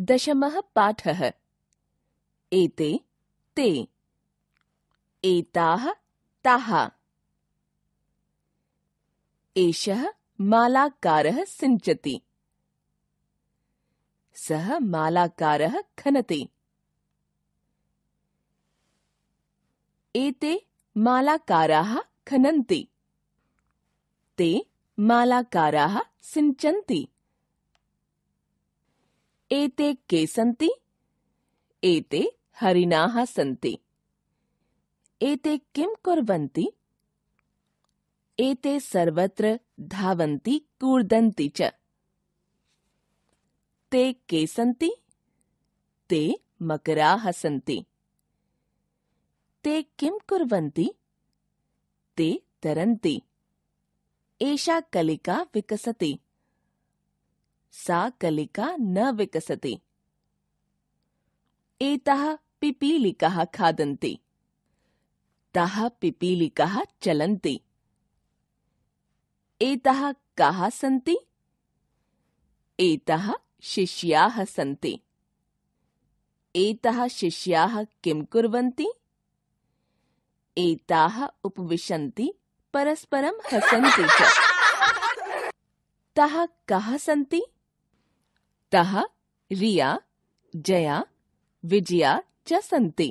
दशमः पाठः एते ते एताः ताः एषः मालाकारः सिञ्चति सः मालाकारः खनति एते मालाकाराः खनन्ति ते मालाकाराः सिञ्चन्ति एते के सन्ति एते हरिणाः सन्ति एते किं कुर्वन्ति एते सर्वत्र धावन्ति कूर्दन्ति च ते के सन्ति ते मकराः सन्ति ते किं कुर्वन्ति ते तरन्ति एषा कलिका विकसति सा कलिका न विकसति एताः पिपीलिकाः खादन्ति ताः पिपीलिकाः चलन्ति एताः काः सन्ति एताः शिष्याः सन्ति एताः शिष्याः किं कुर्वन्ति एताः उपविशन्ति परस्परं हसन्ति च ताः कः सन्ति ताः रिया जया विजया च सन्ति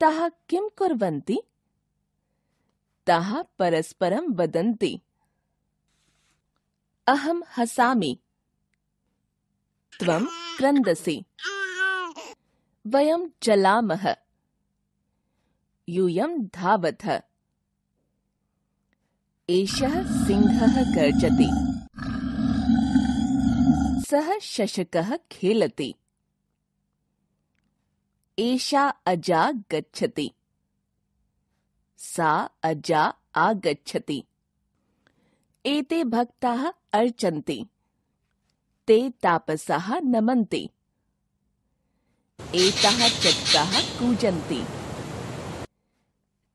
ताः किं कुर्वन्ति ताः परस्परं वदन्ति अहं हसामि त्वं क्रन्दसि वयं चलामः यूयम धावथ एषः सिंहः गर्जति सः शशकः खेलति एषा अजा गच्छति सा अजा आगच्छति एते भक्ताः अर्चन्ति ते तापसाः नमन्ति एताः चक्राः कूजन्ति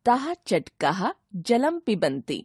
तप्ताः चटकाः जलं पिबन्ति